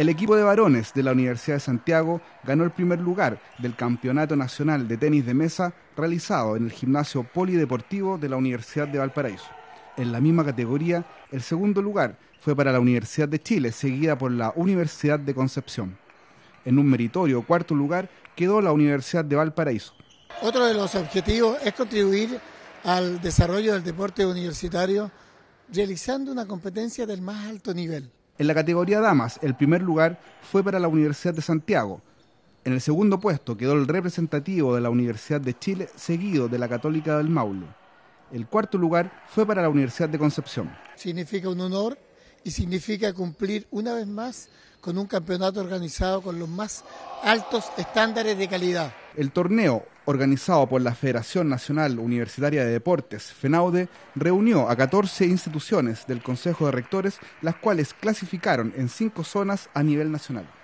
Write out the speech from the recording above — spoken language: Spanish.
El equipo de varones de la Universidad de Santiago ganó el primer lugar del Campeonato Nacional de Tenis de Mesa realizado en el Gimnasio Polideportivo de la Universidad de Valparaíso. En la misma categoría, el segundo lugar fue para la Universidad de Chile, seguida por la Universidad de Concepción. En un meritorio cuarto lugar quedó la Universidad de Valparaíso. Otro de los objetivos es contribuir al desarrollo del deporte universitario realizando una competencia del más alto nivel en la categoría damas, el primer lugar fue para la Universidad de Santiago. En el segundo puesto quedó el representativo de la Universidad de Chile, seguido de la Católica del Maule. El cuarto lugar fue para la Universidad de Concepción. Significa un honor y significa cumplir una vez más con un campeonato organizado con los más altos estándares de calidad. El torneo organizado por la Federación Nacional Universitaria de Deportes, FENAUDE, reunió a 14 instituciones del Consejo de Rectores, las cuales clasificaron en cinco zonas a nivel nacional.